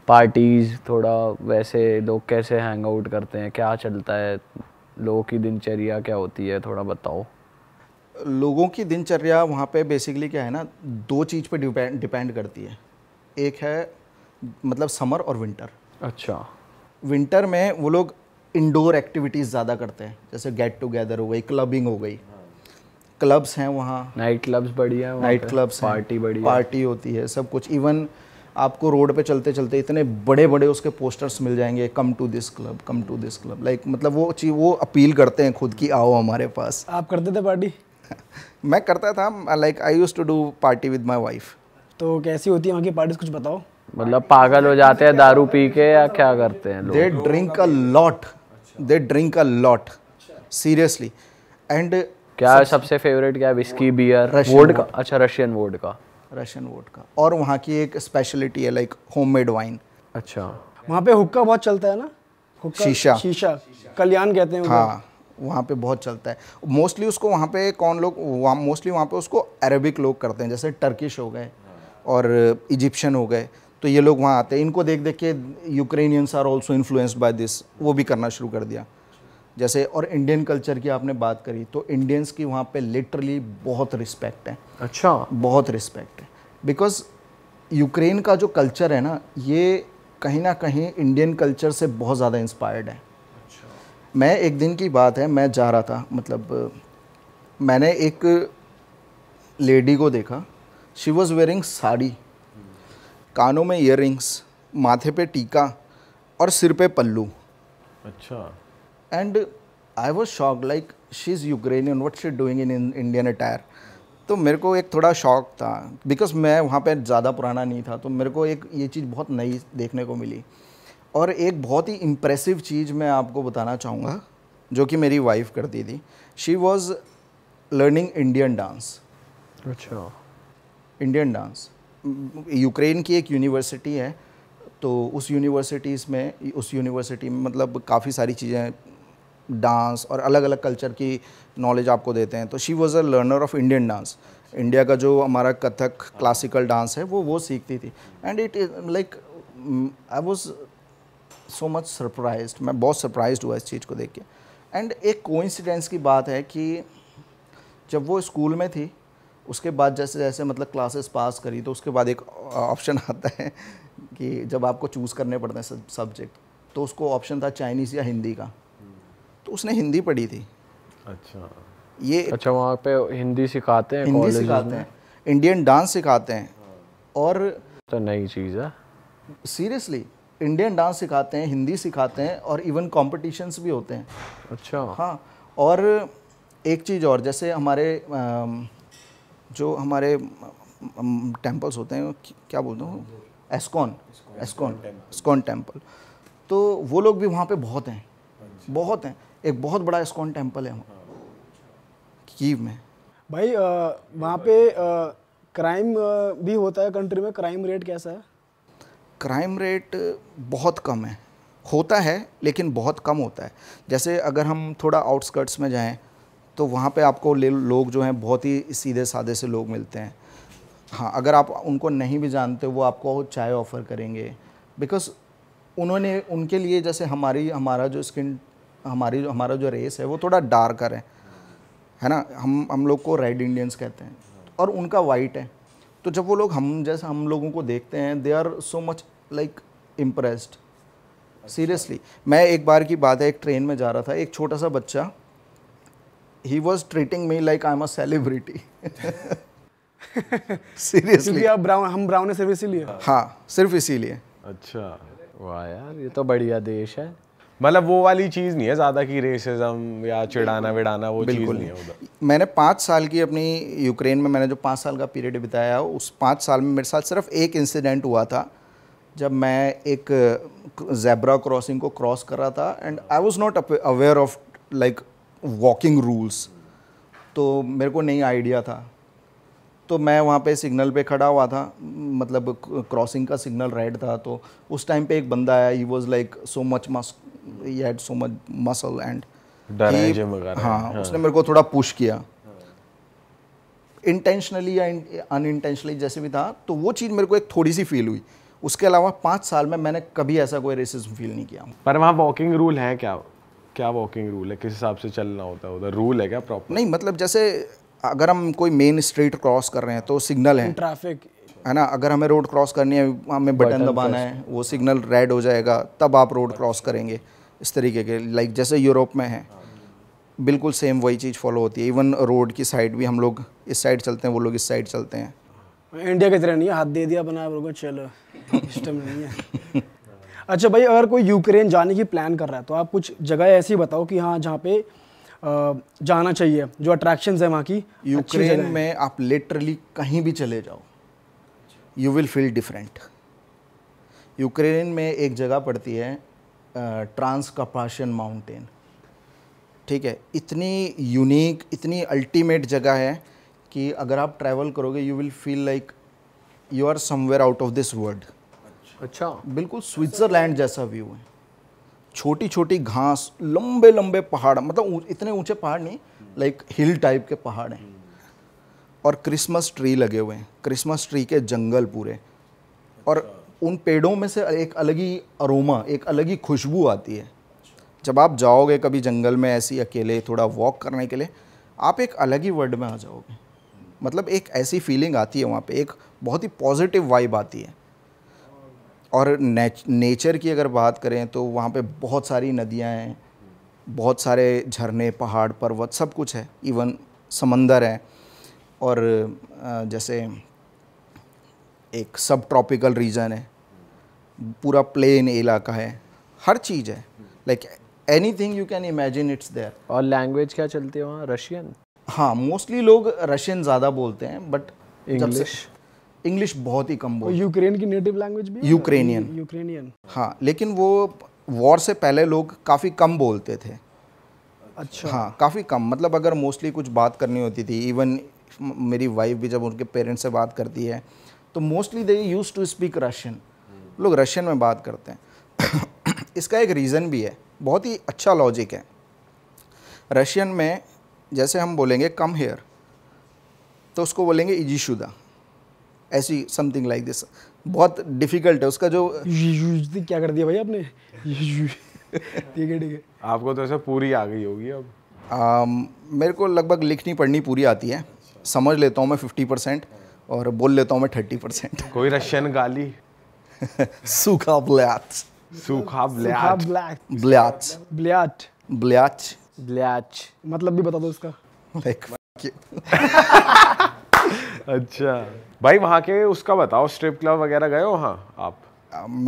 पार्टीज थोड़ा वैसे लोग कैसे हैंग आउट करते हैं क्या चलता है लोगों की दिनचर्या क्या होती है थोड़ा बताओ लोगों की दिनचर्या वहाँ पे बेसिकली क्या है ना दो चीज़ पे डिपेंड डिपेंड करती है एक है मतलब समर और विंटर अच्छा विंटर में वो लोग इंडोर एक्टिविटीज़ ज़्यादा करते हैं जैसे गेट टुगेदर हो गई क्लबिंग हो गई क्लब्स हैं वहाँ नाइट क्लब्स बढ़िया नाइट क्लब्स पार्टी बढ़िया पार्टी होती है सब कुछ इवन आपको रोड पे चलते चलते इतने बड़े बड़े उसके पोस्टर्स मिल जाएंगे come to this club come to this club like मतलब वो चीज़ वो अपील करते हैं खुद की आओ हमारे पास आप करते थे पार्टी मैं करता था like I use to do party with my wife तो कैसी होती है वहाँ की पार्टी कुछ बताओ मतलब पागल हो जाते हैं दारू पी के या क्या करते हैं they drink a lot they drink a lot seriously and क्या सबसे सबसे फेवरेट क्या विस्की बियर वोड का अच्छा रशियन वोड का रशियन वोड का और वहाँ की एक स्पेशलिटी है लाइक होममेड वाइन अच्छा वहाँ पे हुक्का बहुत चलता है ना हुक्का शीशा शीशा कल्याण कहते हैं हाँ वहाँ पे बहुत चलता है मोस्टली उसको वहाँ पे कौन लोग मोस्टली वहाँ पे उसको अरेबिक लोग करते हैं जैसे टर्किश हो गए और इजिप्शियन हो गए तो ये लोग वहाँ आते हैं इनको देख देख के Ukrainians are also influenced by this वो भी करना शुरू कर दिया जैसे और इंडियन कल्चर की आपने बात करी तो इंडियंस की वहाँ पे लिटरली बहुत रिस्पेक्ट है अच्छा बहुत रिस्पेक्ट है बिकॉज यूक्रेन का जो कल्चर है ना ये कहीं ना कहीं इंडियन कल्चर से बहुत ज़्यादा इंस्पायर्ड है अच्छा। मैं एक दिन की बात है मैं जा रहा था मतलब मैंने एक लेडी को देखा शी वॉज़ वेयरिंग साड़ी कानों में इयर माथे पे टीका और सिर पे पल्लू अच्छा and I was shock like she is Ukrainian what she doing in Indian attire तो मेरे को एक थोड़ा शौक था बिकॉज मैं वहाँ पे ज़्यादा पुराना नहीं था तो मेरे को एक ये चीज़ बहुत नई देखने को मिली और एक बहुत ही इम्प्रेसिव चीज़ मैं आपको बताना चाहूँगा जो कि मेरी वाइफ करती थी she was learning Indian dance अच्छा इंडियन डांस यूक्रेन की एक यूनिवर्सिटी है तो उस यूनिवर्सिटीज़ में उस यूनिवर्सिटी में मतलब काफ़ी सारी चीज़ें डांस और अलग अलग कल्चर की नॉलेज आपको देते हैं तो she was a learner of Indian dance India का जो हमारा कथक क्लासिकल डांस है वो वो सीखती थी and it like I was so much surprise मैं बहुत सरप्राइज हुआ इस चीज़ को देख के एंड एक कोइंसिडेंस की बात है कि जब वो स्कूल में थी उसके बाद जैसे जैसे मतलब क्लासेस पास करी तो उसके बाद एक ऑप्शन आता है कि जब आपको चूज़ करने पड़ते हैं सब्जेक्ट तो उसको ऑप्शन था चाइनीज़ या हिंदी का हम्म। तो उसने हिंदी पढ़ी थी अच्छा ये अच्छा वहाँ पे हिंदी सिखाते हैं हिंदी सिखाते हैं इंडियन डांस सिखाते हैं और तो नई चीज़ है सीरियसली इंडियन डांस सिखाते हैं हिंदी सिखाते हैं और इवन कॉम्पिटिशन्स भी होते हैं अच्छा हाँ और एक चीज़ और जैसे हमारे जो हमारे टेम्पल्स होते हैं क्या बोलते हैं एस्कॉन एस्कॉन एस्कॉन टेम्पल तो वो लोग भी वहाँ पे बहुत हैं अच्छा। बहुत हैं एक बहुत बड़ा एस्कॉन टेम्पल है कीव हाँ। में भाई वहाँ पे क्राइम भी होता है कंट्री में क्राइम रेट कैसा है क्राइम रेट बहुत कम है होता है लेकिन बहुत कम होता है जैसे अगर हम थोड़ा आउटस्कर्ट्स में जाएं तो वहाँ पे आपको लोग जो हैं बहुत ही सीधे साधे से लोग मिलते हैं हाँ अगर आप उनको नहीं भी जानते वो आपको चाय ऑफ़र करेंगे बिकॉज उन्होंने उनके लिए जैसे हमारी हमारा जो स्किन हमारी हमारा जो रेस है वो थोड़ा डार्कर है है ना हम हम लोग को रेड इंडियंस कहते हैं और उनका वाइट है तो जब वो लोग हम जैसे हम लोगों को देखते हैं they are so much like impressed seriously मैं एक बार की बात है एक ट्रेन में जा रहा था एक छोटा सा बच्चा he was treating me like I'm a celebrity. Seriously. क्योंकि आप हम ब्राउन है सिर्फ इसीलिए हाँ सिर्फ इसीलिए अच्छा वाह यार ये तो बढ़िया देश है मतलब वो वाली चीज़ नहीं है ज़्यादा की रेसिज्म या चिड़ाना विड़ाना वो चीज़ नहीं है उधर मैंने पांच साल की अपनी यूक्रेन में मैंने जो पांच साल का पीरियड बिताया उस पाँच साल में मेरे साथ सिर्फ एक इंसिडेंट हुआ था जब मैं एक जेब्रा क्रॉसिंग को क्रॉस कर रहा था and I was not aware of like walking rules तो मेरे को नहीं आइडिया था तो मैं वहाँ पे सिग्नल पे खड़ा हुआ था मतलब क्रॉसिंग का सिग्नल रेड था तो उस टाइम पे एक बंदा आया he was like so much mus had so much muscle and हाँ उसने हाँ। मेरे को थोड़ा पुश किया इंटेंशनली या अनइंटेंशनली जैसे भी था तो वो चीज़ मेरे को एक थोड़ी सी फील हुई उसके अलावा पाँच साल में मैंने कभी ऐसा कोई रेसिज्म फील नहीं किया पर वहाँ वॉकिंग रूल है क्या क्या वॉकिंग रूल है किस हिसाब से चलना होता है उधर रूल है क्या प्रॉपर नहीं मतलब जैसे अगर हम कोई मेन स्ट्रीट क्रॉस कर रहे हैं तो सिग्नल है ट्रैफिक है ना अगर हमें रोड क्रॉस करनी है हमें बटन दबाना है वो सिग्नल रेड हो जाएगा तब आप रोड क्रॉस करेंगे इस तरीके के लाइक जैसे यूरोप में है बिल्कुल सेम वही चीज़ फॉलो होती है इवन रोड की साइड भी हम लोग इस साइड चलते हैं वो लोग इस साइड चलते हैं इंडिया की तरह नहीं हाथ दे दिया बना चलो सिस्टम नहीं है अच्छा भाई अगर कोई यूक्रेन जाने की प्लान कर रहा है तो आप कुछ जगह ऐसी बताओ कि हाँ जहाँ पे जाना चाहिए जो अट्रैक्शन है वहाँ की यूक्रेन में आप लिटरली कहीं भी चले जाओ you will feel different Ukraine में एक जगह पड़ती है ट्रांस कपाशन माउंटेन ठीक है इतनी यूनिक इतनी अल्टीमेट जगह है कि अगर आप ट्रैवल करोगे you will feel like you are somewhere out of this world अच्छा बिल्कुल स्विट्जरलैंड जैसा व्यू है छोटी छोटी घास लंबे लंबे पहाड़ मतलब इतने ऊंचे पहाड़ नहीं लाइक हिल टाइप के पहाड़ हैं और क्रिसमस ट्री लगे हुए हैं क्रिसमस ट्री के जंगल पूरे और अच्छा। उन पेड़ों में से एक अलग ही अरोमा एक अलग ही खुशबू आती है जब आप जाओगे कभी जंगल में ऐसी अकेले थोड़ा वॉक करने के लिए आप एक अलग ही वर्ल्ड में आ जाओगे मतलब एक ऐसी फीलिंग आती है वहाँ पे एक बहुत ही पॉजिटिव वाइब आती है और नेच, नेचर की अगर बात करें तो वहाँ पे बहुत सारी नदियाँ हैं बहुत सारे झरने पहाड़ पर्वत सब कुछ है इवन समंदर है और जैसे एक सब ट्रॉपिकल रीजन है पूरा प्लेन इलाका है हर चीज़ है like anything you can imagine it's there और लैंग्वेज क्या चलती है वहाँ रशियन हाँ मोस्टली लोग रशियन ज़्यादा बोलते हैं बट इंग्लिश इंग्लिश बहुत ही कम बोलते यूक्रेन की नेटिव लैंग्वेज भी यूक्रेनियन यूक्रेनियन हाँ लेकिन वो वॉर से पहले लोग काफ़ी कम बोलते थे अच्छा हाँ काफ़ी कम मतलब अगर मोस्टली कुछ बात करनी होती थी इवन मेरी वाइफ भी जब उनके पेरेंट्स से बात करती है तो mostly they use to speak Russian लोग रशियन में बात करते हैं इसका एक रीज़न भी है बहुत ही अच्छा लॉजिक है रशियन में जैसे हम बोलेंगे कम हेयर तो उसको बोलेंगे इजीशुदा ऐसी समथिंग लाइक दिस बहुत डिफिकल्ट है उसका जो क्या कर दिया भाई आपने ठीक है ठीक है आपको तो ऐसे पूरी आ गई होगी अब आ, um, मेरे को लगभग लिखनी पढ़नी पूरी आती है समझ लेता हूँ मैं फिफ्टी परसेंट और बोल लेता हूँ मैं थर्टी परसेंट कोई रशियन गाली सूखा ब्लैट सूखा ब्लैट ब्लैट ब्लैट ब्लैट ब्लैट मतलब भी बता दो उसका लाइक अच्छा भाई वहाँ के उसका बताओ स्ट्रिप क्लब वगैरह गए हो वहाँ आप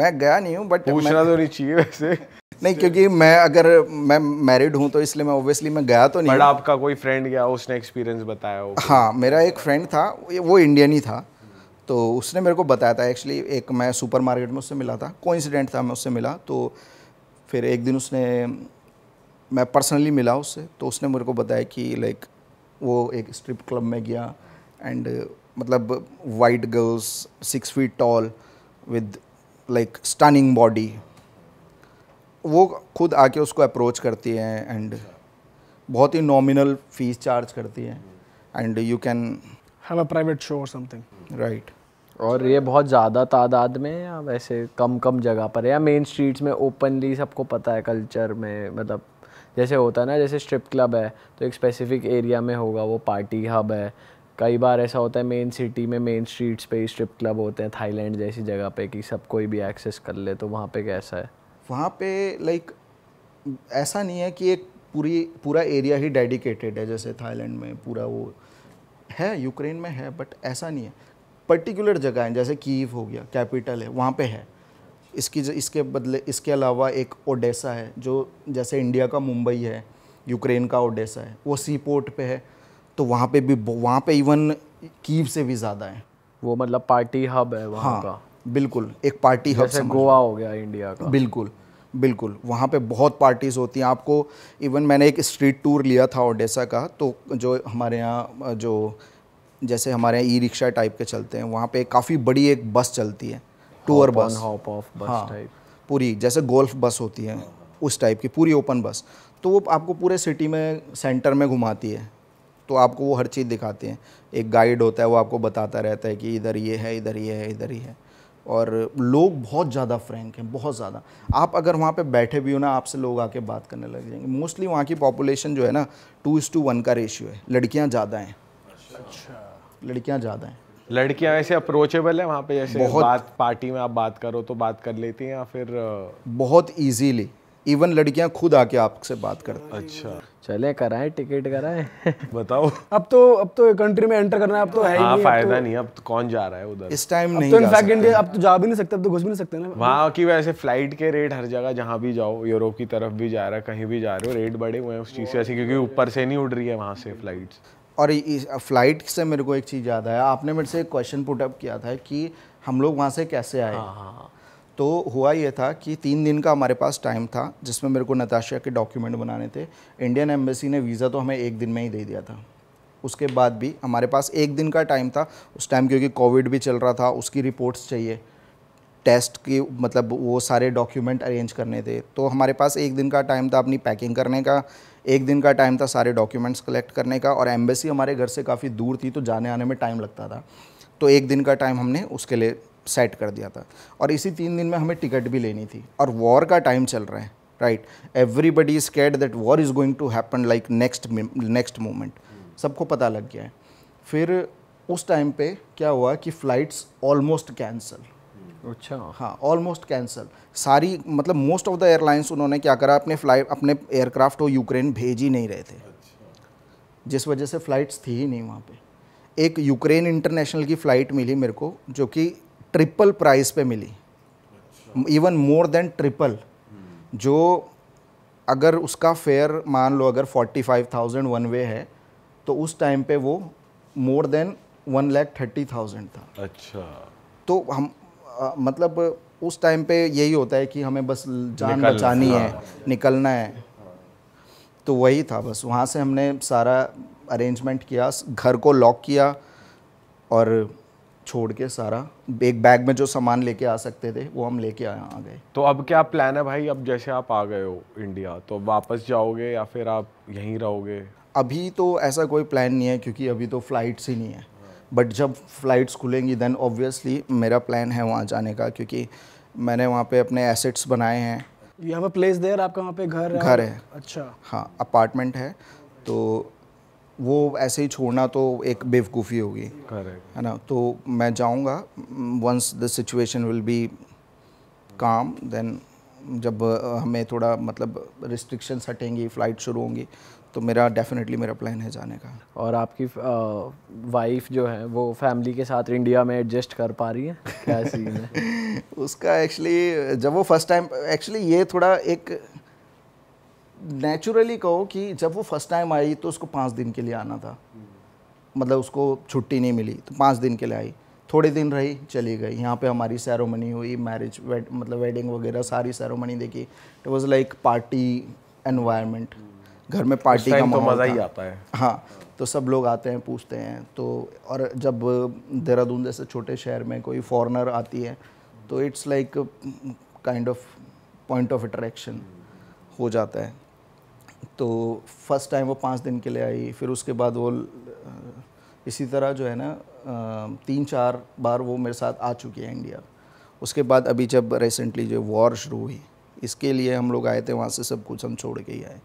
मैं गया नहीं हूँ बट पूछना तो नहीं चाहिए वैसे नहीं क्योंकि मैं अगर मैं मैरिड हूँ तो इसलिए मैं ऑब्वियसली मैं गया तो नहीं बट आपका कोई फ्रेंड गया उसने एक्सपीरियंस बताया हो हाँ मेरा एक फ्रेंड था वो इंडियन ही था तो उसने मेरे को बताया था एक्चुअली एक मैं सुपर में उससे मिला था कोइंसिडेंट था मैं उससे मिला तो फिर एक दिन उसने मैं पर्सनली मिला उससे तो उसने मेरे को बताया कि लाइक वो एक स्ट्रिप क्लब में गया एंड uh, मतलब white girls six feet tall with like stunning body वो खुद आके उसको अप्रोच करती हैं एंड बहुत ही नॉमिनल फीस चार्ज करती हैं and you can have a private show और समथिंग राइट और ये बहुत ज़्यादा तादाद में या वैसे कम कम जगह पर या मेन स्ट्रीट्स में ओपनली सबको पता है कल्चर में मतलब जैसे होता है ना जैसे स्ट्रिप क्लब है तो एक स्पेसिफिक एरिया में होगा वो पार्टी हब है कई बार ऐसा होता है मेन सिटी में मेन स्ट्रीट्स पे स्ट्रिप क्लब होते हैं थाईलैंड जैसी जगह पे कि सब कोई भी एक्सेस कर ले तो वहाँ पे कैसा है वहाँ पे लाइक ऐसा नहीं है कि एक पूरी पूरा एरिया ही डेडिकेटेड है जैसे थाईलैंड में पूरा वो है यूक्रेन में है बट ऐसा नहीं है पर्टिकुलर जगह है जैसे कीव हो गया कैपिटल है वहाँ पे है इसकी इसके बदले इसके अलावा एक ओडेसा है जो जैसे इंडिया का मुंबई है यूक्रेन का ओडेसा है वो सी पोर्ट पे है तो वहाँ पे भी वहाँ पे इवन कीव से भी ज़्यादा है वो मतलब पार्टी हब है वहाँ हाँ, का बिल्कुल एक पार्टी हब से गोवा हो गया इंडिया का बिल्कुल बिल्कुल वहाँ पे बहुत पार्टीज़ होती हैं आपको इवन मैंने एक स्ट्रीट टूर लिया था ओडेसा का तो जो हमारे यहाँ जो जैसे हमारे यहाँ ई रिक्शा टाइप के चलते हैं वहाँ पे काफ़ी बड़ी एक बस चलती है टूर बस हॉप ऑफ बस हाँ, टाइप पूरी जैसे गोल्फ बस होती है उस टाइप की पूरी ओपन बस तो वो आपको पूरे सिटी में सेंटर में घुमाती है तो आपको वो हर चीज़ दिखाते हैं एक गाइड होता है वो आपको बताता रहता है कि इधर ये है इधर ये है इधर ही है और लोग बहुत ज़्यादा फ्रेंक हैं बहुत ज़्यादा आप अगर वहाँ पे बैठे भी हो ना आपसे लोग आके बात करने लग जाएंगे मोस्टली वहाँ की पॉपुलेशन जो है ना टू इज़ टू वन का रेशियो है लड़कियाँ ज़्यादा हैं अच्छा लड़कियाँ ज़्यादा हैं लड़कियाँ ऐसे अप्रोचेबल हैं वहाँ पे जैसे बहुत बात पार्टी में आप बात करो तो बात कर लेती हैं या फिर बहुत ईजीली इवन लड़कियां खुद आके आपसे बात करती हैं अच्छा चले कराए टिकट कराए बताओ अब तो अब तो कंट्री में एंटर करना है अब तो है हाँ, फायदा तो, नहीं अब तो कौन जा रहा है उधर इस टाइम नहीं तो इनफैक्ट इंडिया अब तो जा भी नहीं सकते अब तो घुस भी नहीं सकते ना वहाँ की वैसे फ्लाइट के रेट हर जगह जहाँ भी जाओ यूरोप की तरफ भी जा रहा है कहीं भी जा रहे हो रेट बढ़े हुए हैं उस चीज़ से ऐसे क्योंकि ऊपर से नहीं उड़ रही है वहाँ से फ्लाइट और फ्लाइट से मेरे को एक चीज़ याद आया आपने मेरे से एक क्वेश्चन पुटअप किया था कि हम लोग वहाँ से कैसे आए हाँ हाँ, हाँ। तो हुआ ये था कि तीन दिन का हमारे पास टाइम था जिसमें मेरे को नताशा के डॉक्यूमेंट बनाने थे इंडियन एम्बेसी ने वीज़ा तो हमें एक दिन में ही दे दिया था उसके बाद भी हमारे पास एक दिन का टाइम था उस टाइम क्योंकि कोविड भी चल रहा था उसकी रिपोर्ट्स चाहिए टेस्ट की मतलब वो सारे डॉक्यूमेंट अरेंज करने थे तो हमारे पास एक दिन का टाइम था अपनी पैकिंग करने का एक दिन का टाइम था सारे डॉक्यूमेंट्स कलेक्ट करने का और एम्बेसी हमारे घर से काफ़ी दूर थी तो जाने आने में टाइम लगता था तो एक दिन का टाइम हमने उसके लिए सेट कर दिया था और इसी तीन दिन में हमें टिकट भी लेनी थी और वॉर का टाइम चल रहा है right everybody is scared that war is going to happen like next next moment सबको पता लग गया है फिर उस टाइम पे क्या हुआ कि फ़्लाइट्स ऑलमोस्ट कैंसिल अच्छा हाँ ऑलमोस्ट कैंसिल सारी मतलब मोस्ट ऑफ द एयरलाइंस उन्होंने क्या करा अपने फ्लाइट अपने एयरक्राफ्ट को यूक्रेन भेज ही नहीं रहे थे जिस वजह से फ़्लाइट्स थी ही नहीं वहाँ पे एक यूक्रेन इंटरनेशनल की फ़्लाइट मिली मेरे को जो कि ट्रिपल प्राइस पे मिली इवन मोर देन ट्रिपल जो अगर उसका फेयर मान लो अगर 45,000 वन वे है तो उस टाइम पे वो more than one lakh thirty thousand था अच्छा तो हम आ, मतलब उस टाइम पे यही होता है कि हमें बस जान बचानी है हाँ। निकलना है तो वही था बस वहाँ से हमने सारा अरेंजमेंट किया घर को लॉक किया और छोड़ के सारा एक बैग में जो सामान लेके आ सकते थे वो हम लेके आ, आ गए तो अब क्या प्लान है भाई अब जैसे आप आ गए हो इंडिया तो वापस जाओगे या फिर आप यहीं रहोगे अभी तो ऐसा कोई प्लान नहीं है क्योंकि अभी तो फ़्लाइट्स ही नहीं है बट जब फ़्लाइट्स खुलेंगी देन ऑब्वियसली मेरा प्लान है वहाँ जाने का क्योंकि मैंने वहाँ पे अपने एसेट्स बनाए हैं you have a place there आपका वहाँ पे घर घर है अच्छा हाँ अपार्टमेंट है तो वो ऐसे ही छोड़ना तो एक बेवकूफ़ी होगी है ना तो मैं जाऊँगा once the situation will be calm then जब हमें थोड़ा मतलब रिस्ट्रिक्शंस हटेंगी फ़्लाइट शुरू होंगी तो मेरा डेफिनेटली मेरा प्लान है जाने का और आपकी वाइफ जो है वो फैमिली के साथ इंडिया में एडजस्ट कर पा रही है क्या सीन है उसका एक्चुअली जब वो फर्स्ट टाइम एक्चुअली ये थोड़ा एक नेचुरली कहो कि जब वो फर्स्ट टाइम आई तो उसको पाँच दिन के लिए आना था मतलब उसको छुट्टी नहीं मिली तो पाँच दिन के लिए आई थोड़े दिन रही चली गई यहाँ पे हमारी सेरोमनी हुई मैरिज वेड मतलब वेडिंग वगैरह सारी सेरोमनी देखी it was like party environment घर में पार्टी का तो मज़ा ही आता है हाँ तो सब लोग आते हैं पूछते हैं तो और जब देहरादून जैसे छोटे शहर में कोई फॉरनर आती है तो it's like kind of point of attraction हो जाता है तो फर्स्ट टाइम वो पाँच दिन के लिए आई फिर उसके बाद वो इसी तरह जो है ना तीन चार बार वो मेरे साथ आ चुकी है इंडिया उसके बाद अभी जब रिसेंटली जो वॉर शुरू हुई इसके लिए हम लोग आए थे वहाँ से सब कुछ हम छोड़ के ही आए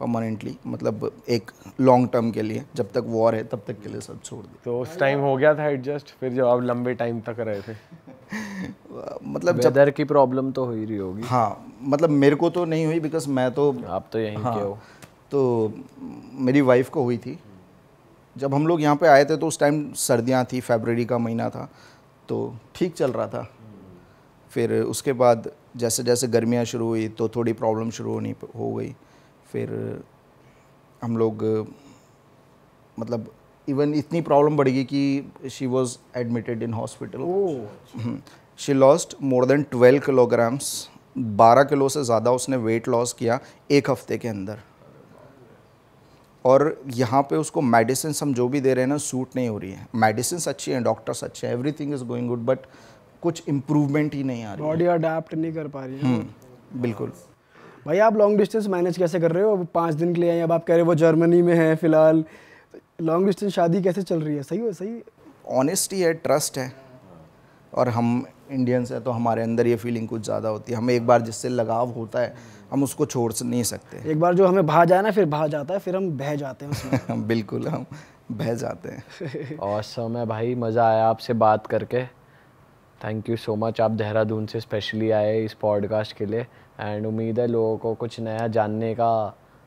परमानेंटली मतलब एक लॉन्ग टर्म के लिए जब तक वॉर है तब तक के लिए सब छोड़ दिया तो उस टाइम हो गया था एडजस्ट फिर जब आप लंबे टाइम तक रहे थे मतलब वेदर की प्रॉब्लम तो हो ही रही होगी हाँ मतलब मेरे को तो नहीं हुई बिकॉज मैं तो आप तो यहीं हाँ, के हो तो मेरी वाइफ को हुई थी जब हम लोग यहाँ पे आए थे तो उस टाइम सर्दियाँ थी फेबररी का महीना था तो ठीक चल रहा था फिर उसके बाद जैसे जैसे गर्मियाँ शुरू हुई तो थोड़ी प्रॉब्लम शुरू होनी हो गई फिर हम लोग मतलब इवन इतनी प्रॉब्लम बढ़ गई कि she was admitted in hospital she lost more than twelve kilograms बारह किलो से ज़्यादा उसने वेट लॉस किया एक हफ्ते के अंदर और यहाँ पे उसको मेडिसिन हम जो भी दे रहे हैं ना सूट नहीं हो रही है मेडिसिन अच्छी हैं डॉक्टर्स अच्छे हैं everything is going good but कुछ इम्प्रूवमेंट ही नहीं आ रही बॉडी अडाप्ट नहीं कर पा रही है हम्म, बिल्कुल भाई आप लॉन्ग डिस्टेंस मैनेज कैसे कर रहे हो पाँच दिन के लिए आए अब आप कह रहे हो वो जर्मनी में है फिलहाल लॉन्ग डिस्टेंस शादी कैसे चल रही है सही हो सही ऑनेस्टी है ट्रस्ट है और हम इंडियंस हैं तो हमारे अंदर ये फीलिंग कुछ ज़्यादा होती है हमें एक बार जिससे लगाव होता है हम उसको छोड़ नहीं सकते एक बार जो हमें भा जाए ना फिर भा जाता है फिर हम बह जाते हैं उसमें बिल्कुल हम बह जाते हैं और समय भाई मज़ा आया आपसे बात करके थैंक यू सो मच आप देहरादून से स्पेशली आए इस पॉडकास्ट के लिए एंड उम्मीद है लोगों को कुछ नया जानने का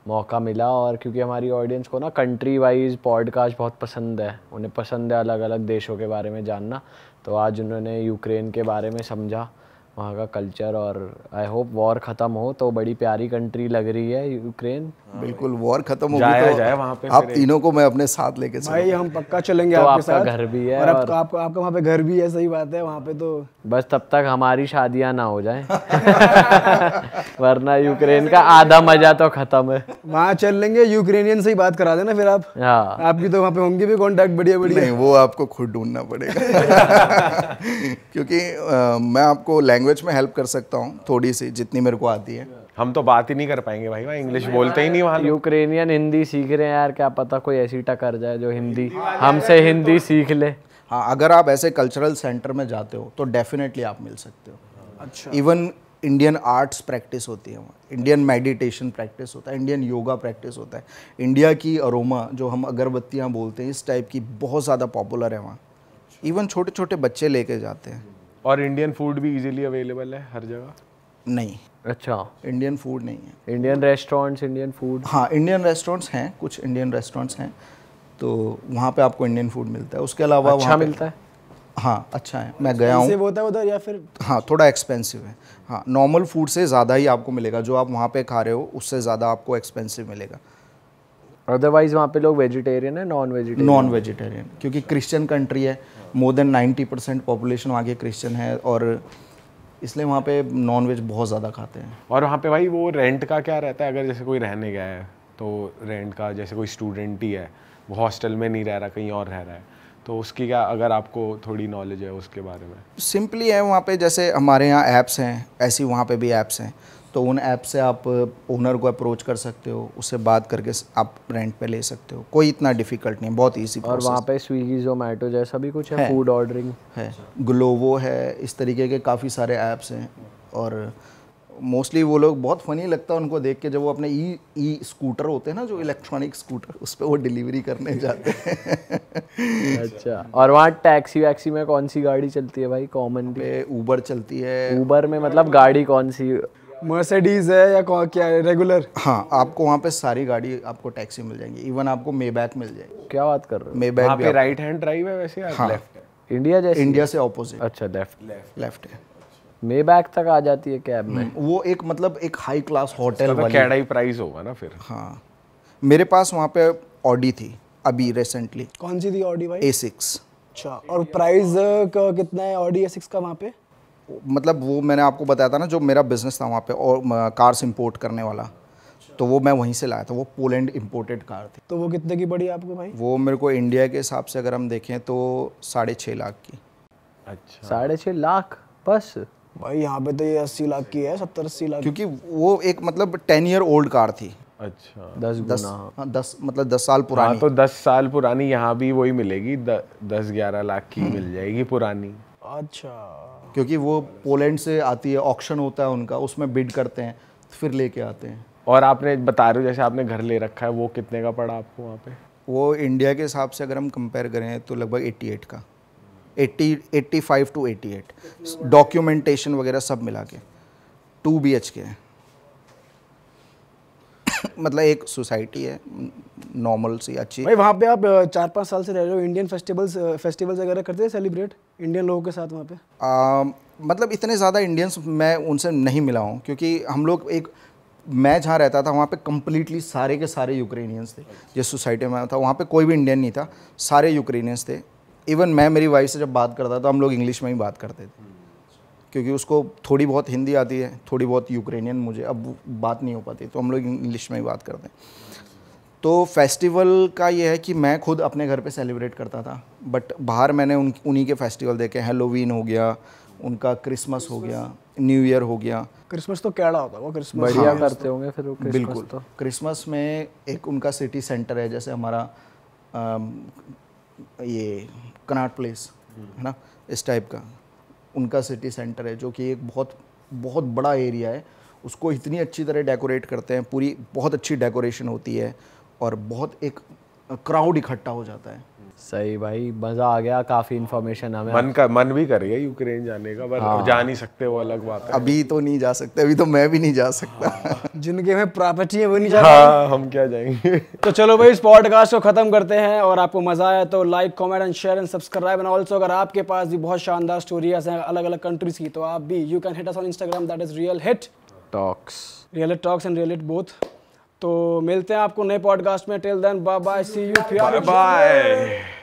मौका मिला और क्योंकि हमारी ऑडियंस को ना कंट्री वाइज पॉडकास्ट बहुत पसंद है उन्हें पसंद है अलग अलग देशों के बारे में जानना तो आज उन्होंने यूक्रेन के बारे में समझा वहाँ का कल्चर और आई होप वॉर ख़त्म हो तो बड़ी प्यारी कंट्री लग रही है यूक्रेन हाँ बिल्कुल वॉर ख़त्म हो जाए, तो जाए वहाँ पे आप तीनों को मैं अपने साथ लेके भाई हम पक्का चलेंगे तो आपके आपका साथ घर भी है और, और आप, आप, आपका वहाँ पे घर भी है सही बात है वहाँ पे तो बस तब तक हमारी शादियाँ ना हो जाए वरना यूक्रेन का आधा मजा तो ख़त्म है वहाँ चल लेंगे यूक्रेनियन से ही बात करा देना फिर आप हाँ आपकी तो वहाँ पे होंगे भी कॉन्टेक्ट बढ़िया बढ़िया वो आपको खुद ढूंढना पड़ेगा क्योंकि मैं आपको लैंग्वेज लैंग्वेज में हेल्प कर सकता हूँ थोड़ी सी जितनी मेरे को आती है हम तो बात ही नहीं कर पाएंगे भाई भाई इंग्लिश बोलते ही नहीं वहाँ यूक्रेनियन हिंदी सीख रहे हैं यार क्या पता कोई ऐसी टकर जाए जो हिंदी हमसे हिंदी सीख ले हाँ अगर आप ऐसे कल्चरल सेंटर में जाते हो तो डेफिनेटली आप मिल सकते हो अच्छा इवन इंडियन आर्ट्स प्रैक्टिस होती है वहाँ इंडियन मेडिटेशन प्रैक्टिस होता है इंडियन योगा प्रैक्टिस होता है इंडिया की अरोमा जो हम अगरबत्तियाँ बोलते हैं इस टाइप की बहुत ज़्यादा पॉपुलर है वहाँ इवन छोटे छोटे बच्चे लेके जाते हैं और इंडियन फूड भी इजीली अवेलेबल है हर जगह नहीं अच्छा इंडियन फूड नहीं है इंडियन रेस्टोरेंट्स इंडियन फूड हाँ इंडियन रेस्टोरेंट्स हैं कुछ इंडियन रेस्टोरेंट्स हैं तो वहाँ पे आपको इंडियन फूड मिलता है उसके अलावा अच्छा मिलता है हाँ अच्छा है मैं गया हूँ होता है उधर या फिर हाँ थोड़ा एक्सपेंसिव है हाँ नॉर्मल फूड से ज़्यादा ही आपको मिलेगा जो आप वहाँ पे खा रहे हो उससे ज़्यादा आपको एक्सपेंसिव मिलेगा अदरवाइज वहाँ पे लोग वेजिटेरियन है नॉन वेजिटेरियन नॉन वेजिटेरियन क्योंकि क्रिश्चियन कंट्री है more than ninety percent population वहाँ के क्रिश्चियन है और इसलिए वहाँ पे नॉन वेज बहुत ज़्यादा खाते हैं और वहाँ पे भाई वो रेंट का क्या रहता है अगर जैसे कोई रहने गया है तो रेंट का जैसे कोई स्टूडेंट ही है वो हॉस्टल में नहीं रह रहा कहीं और रह रहा है तो उसकी क्या अगर आपको थोड़ी नॉलेज है उसके बारे में सिंपली है वहाँ पे जैसे हमारे यहाँ ऐप्स हैं ऐसी वहाँ पे भी ऐप्स हैं तो उन ऐप से आप ओनर को अप्रोच कर सकते हो उससे बात करके आप रेंट पे ले सकते हो कोई इतना डिफिकल्ट नहीं बहुत ईजी और वहाँ पे स्विगी जोमेटो जैसा भी कुछ है, है फूड ऑर्डरिंग है ग्लोवो है इस तरीके के काफ़ी सारे ऐप्स हैं और मोस्टली वो लोग बहुत फनी लगता है उनको देख के जब वो अपने ई ई स्कूटर होते हैं ना जो इलेक्ट्रॉनिक स्कूटर उस पर वो डिलीवरी करने जाते हैं अच्छा और वहाँ टैक्सी वैक्सी में कौन सी गाड़ी चलती है भाई कॉमन पे ऊबर चलती है ऊबर में मतलब गाड़ी कौन सी मर्सिडीज है या क्या है रेगुलर हाँ आपको वहाँ पे सारी गाड़ी आपको टैक्सी मिल जाएंगी इवन आपको मे बैक मिल जाएगी क्या बात कर रहे हो मे पे राइट हैंड ड्राइव है वैसे हाँ, लेफ्ट है इंडिया जैसे इंडिया से ऑपोजिट अच्छा लेफ्ट लेफ्ट लेफ्ट है मे बैक तक आ जाती है कैब में हम्म, वो एक मतलब एक हाई क्लास होटल कैडाई प्राइस होगा ना फिर हाँ मेरे पास वहाँ पे ऑडी थी अभी रिसेंटली कौन सी थी ऑडी भाई ए सिक्स अच्छा और प्राइस कितना है ऑडी ए सिक्स का वहाँ पे मतलब वो मैंने आपको बताया था ना जो मेरा बिज़नेस था वहाँ पे और कार्स इंपोर्ट करने वाला तो वो मैं वहीं से लाया था वो पोलैंड इंपोर्टेड कार थी तो वो कितने की पड़ी आपको भाई वो मेरे को इंडिया के हिसाब से अगर हम देखें तो साढ़े छः लाख की अच्छा साढ़े छः लाख बस भाई यहाँ पे तो ये अस्सी लाख की है सत्तर अस्सी लाख क्योंकि वो एक मतलब टेन ईयर ओल्ड कार थी अच्छा दस दस हाँ, दस मतलब दस साल हाँ, पुरानी हाँ, तो दस साल पुरानी यहाँ भी वही मिलेगी द, दस ग्यारह लाख की मिल जाएगी पुरानी अच्छा क्योंकि वो पोलैंड से आती है ऑक्शन होता है उनका उसमें बिड करते हैं तो फिर लेके आते हैं और आपने बता रहे हो जैसे आपने घर ले रखा है वो कितने का पड़ा आपको वहाँ पे वो इंडिया के हिसाब से अगर हम कंपेयर करें तो लगभग 88 का 80 85 टू 88 डॉक्यूमेंटेशन वगैरह सब मिला के टू बी एच के हैं मतलब एक सोसाइटी है नॉर्मल सी अच्छी भाई वहाँ पे आप चार पाँच साल से रह रहे हो इंडियन फेस्टिवल्स फेस्टिवल्स वगैरह करते हैं सेलिब्रेट इंडियन लोगों के साथ वहाँ पे आ, मतलब इतने ज़्यादा इंडियंस मैं उनसे नहीं मिला हूँ क्योंकि हम लोग एक मैं जहाँ रहता था वहाँ पे कम्प्लीटली सारे के सारे यूक्रेनियंस थे जिस सोसाइटी में था वहाँ पे कोई भी इंडियन नहीं था सारे यूक्रेनियंस थे इवन मैं मेरी वाइफ से जब बात करता था तो हम लोग इंग्लिश में ही बात करते थे क्योंकि उसको थोड़ी बहुत हिंदी आती है थोड़ी बहुत यूक्रेनियन मुझे अब बात नहीं हो पाती तो हम लोग इंग्लिश में ही बात करते हैं तो फेस्टिवल का ये है कि मैं खुद अपने घर पे सेलिब्रेट करता था बट बाहर मैंने उन उन्हीं के फेस्टिवल देखे हेलोवीन हो गया उनका क्रिसमस हो गया न्यू ईयर हो गया क्रिसमस तो कैड़ा होता है क्रिसमस बढ़िया हाँ, करते होंगे फिर बिल्कुल तो क्रिसमस में एक उनका सिटी सेंटर है जैसे हमारा आ, ये कनाट प्लेस है ना इस टाइप का उनका सिटी सेंटर है जो कि एक बहुत बहुत बड़ा एरिया है उसको इतनी अच्छी तरह डेकोरेट करते हैं पूरी बहुत अच्छी डेकोरेशन होती है और बहुत एक क्राउड इकट्ठा हो जाता है सही भाई मज़ा आ गया काफ़ी इन्फॉर्मेशन हमें मन का मन भी कर गया यूक्रेन जाने का पर हाँ। जा नहीं सकते वो अलग बात है अभी तो नहीं जा सकते अभी तो मैं भी नहीं जा सकता हाँ। जिनके में प्रॉपर्टी है वो नहीं जा हाँ, हम क्या जाएंगे तो चलो भाई इस पॉडकास्ट को ख़त्म करते हैं और आपको मज़ा आया तो like comment and share and subscribe and also अगर आपके पास भी बहुत शानदार स्टोरीज हैं अलग अलग कंट्रीज़ की तो आप भी you can hit us on Instagram that is real hit talks real hit talks and real hit both तो मिलते हैं आपको नए पॉडकास्ट में till then bye bye see you bye bye